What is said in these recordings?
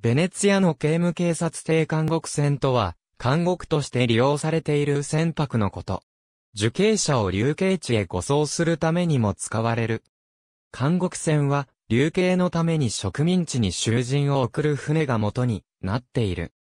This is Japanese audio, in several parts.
ベネツィアの刑務警察艇監獄船とは、監獄として利用されている船舶のこと。受刑者を流刑地へ護送するためにも使われる。監獄船は、流刑のために植民地に囚人を送る船が元になっている。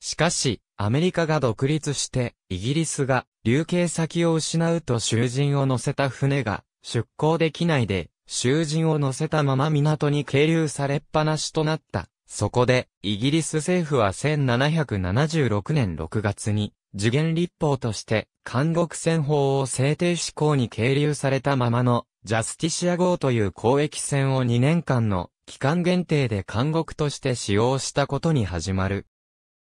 しかし、アメリカが独立して、イギリスが、流刑先を失うと囚人を乗せた船が、出港できないで、囚人を乗せたまま港に係留されっぱなしとなったそこで、イギリス政府は1776年6月に、受験立法として、監獄船法を制定施行に経留されたままの、ジャスティシア号という公益船を2年間の期間限定で監獄として使用したことに始まる。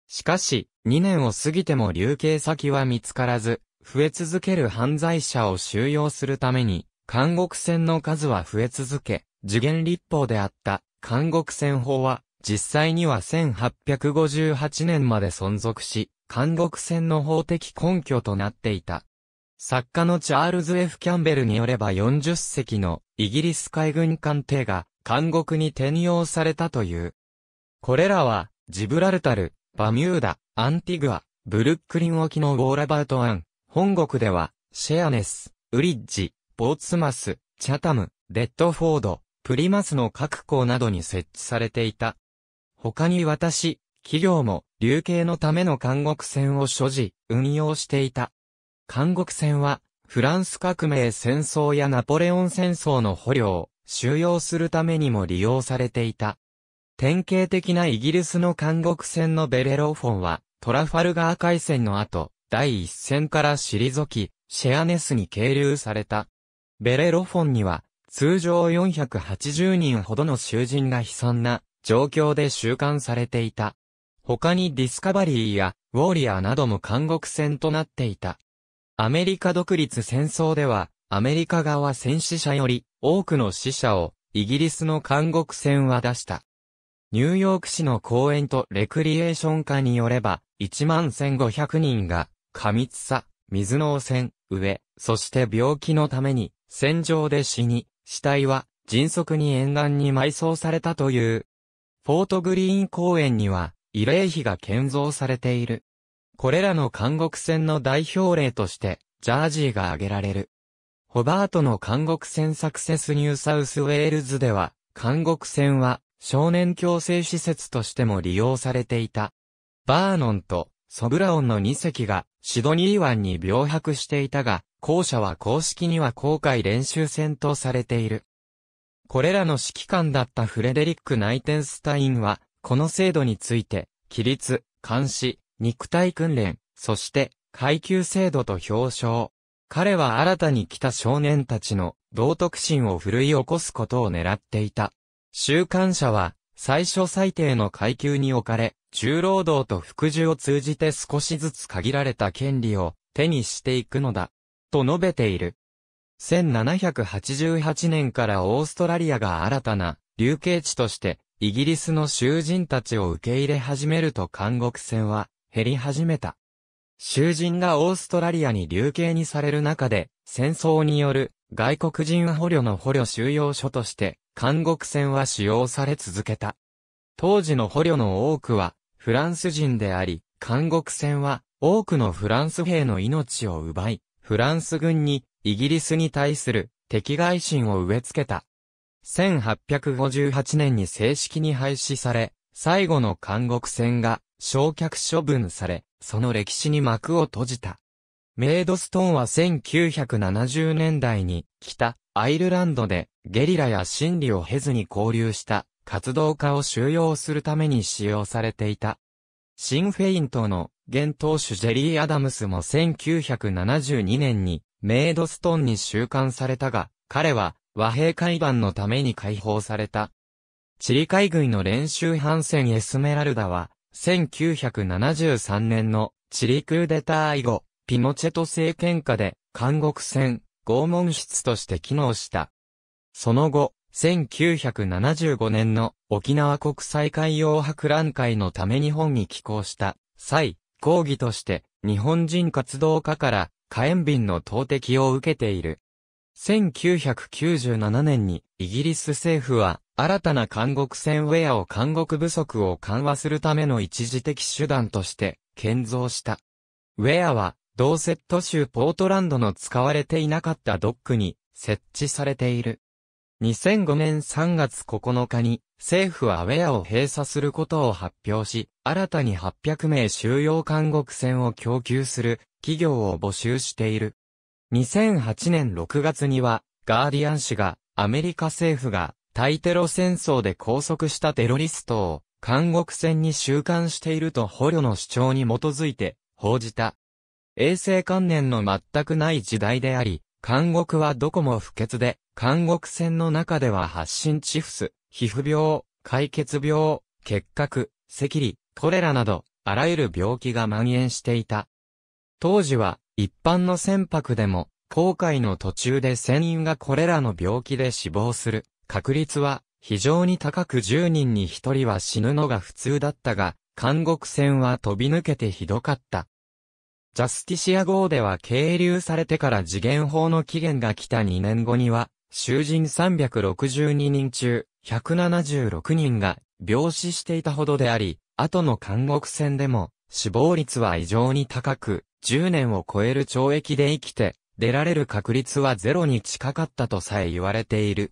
しかし、2年を過ぎても流刑先は見つからず、増え続ける犯罪者を収容するために、監獄船の数は増え続け、受験立法であった監獄船法は実際には1858年まで存続し、監獄船の法的根拠となっていた。作家のチャールズ・ F・ キャンベルによれば40隻のイギリス海軍艦艇が監獄に転用されたという。これらは、ジブラルタル、バミューダ、アンティグア、ブルックリン沖のウォーラバートアン、本国では、シェアネス、ウリッジ、ボーツマス、チャタム、デッドフォード、プリマスの各港などに設置されていた。他に私、企業も、流刑のための監獄船を所持、運用していた。監獄船は、フランス革命戦争やナポレオン戦争の捕虜を、収容するためにも利用されていた。典型的なイギリスの監獄船のベレロフォンは、トラファルガー海戦の後、第一戦から退き、シェアネスに係留された。ベレロフォンには、通常480人ほどの囚人が悲惨な状況で収監されていた。他にディスカバリーやウォーリアーなども監獄船となっていた。アメリカ独立戦争では、アメリカ側戦死者より多くの死者をイギリスの監獄船は出した。ニューヨーク市の公園とレクリエーション課によれば、1万1500人が過密さ、水の汚染、飢え、そして病気のために、戦場で死に、死体は迅速に沿岸に埋葬されたというフォートグリーン公園には、慰霊碑が建造されている。これらの監獄船の代表例として、ジャージーが挙げられる。ホバートの監獄船サクセスニューサウスウェールズでは、監獄船は少年強制施設としても利用されていた。バーノンとソブラオンの2隻がシドニー湾に漂泊していたが、後者は公式には航海練習船とされている。これらの指揮官だったフレデリック・ナイテンスタインは、この制度について、規律、監視、肉体訓練、そして階級制度と表彰。彼は新たに来た少年たちの道徳心を奮い起こすことを狙っていた。週刊者は、最初最低の階級に置かれ、重労働と服従を通じて少しずつ限られた権利を手にしていくのだ。と述べている。1788年からオーストラリアが新たな流刑地としてイギリスの囚人たちを受け入れ始めると監獄船は減り始めた。囚人がオーストラリアに流刑にされる中で戦争による外国人捕虜の捕虜収容所として監獄船は使用され続けた。当時の捕虜の多くはフランス人であり、監獄船は多くのフランス兵の命を奪い、フランス軍にイギリスに対する敵外心を植え付けた。1858年に正式に廃止され、最後の監獄船が焼却処分され、その歴史に幕を閉じた。メイドストーンは1970年代に北アイルランドでゲリラや真理を経ずに交流した活動家を収容するために使用されていた。シンフェイントの現当主ジェリー・アダムスも1972年にメイドストンに収監されたが、彼は和平会談のために解放された。チリ海軍の練習艦船エスメラルダは、1973年のチリクーデター以後、ピノチェト政権下で監獄船、拷問室として機能した。その後、1975年の沖縄国際海洋博覧会のため日本に寄港した際、抗議として日本人活動家から火炎瓶の投擲を受けている。1997年にイギリス政府は新たな監獄船ウェアを監獄不足を緩和するための一時的手段として建造した。ウェアは同セット州ポートランドの使われていなかったドックに設置されている。2005年3月9日に政府はウェアを閉鎖することを発表し、新たに800名収容監獄船を供給する企業を募集している。2008年6月には、ガーディアン氏がアメリカ政府が対テロ戦争で拘束したテロリストを監獄船に収監していると捕虜の主張に基づいて報じた。衛生観念の全くない時代であり、監獄はどこも不潔で、監獄船の中では発疹チフス、皮膚病、解決病、結核、赤痢、コレラなど、あらゆる病気が蔓延していた。当時は、一般の船舶でも、航海の途中で船員がこれらの病気で死亡する確率は非常に高く10人に1人は死ぬのが普通だったが、監獄船は飛び抜けてひどかった。ジャスティシア号では経流されてから次元法の期限が来た2年後には、囚人362人中、176人が病死していたほどであり、後の監獄戦でも死亡率は異常に高く、10年を超える懲役で生きて、出られる確率はゼロに近かったとさえ言われている。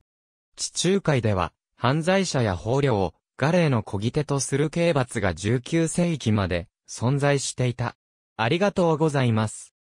地中海では、犯罪者や法虜を、ガレーの小ぎ手とする刑罰が19世紀まで存在していた。ありがとうございます。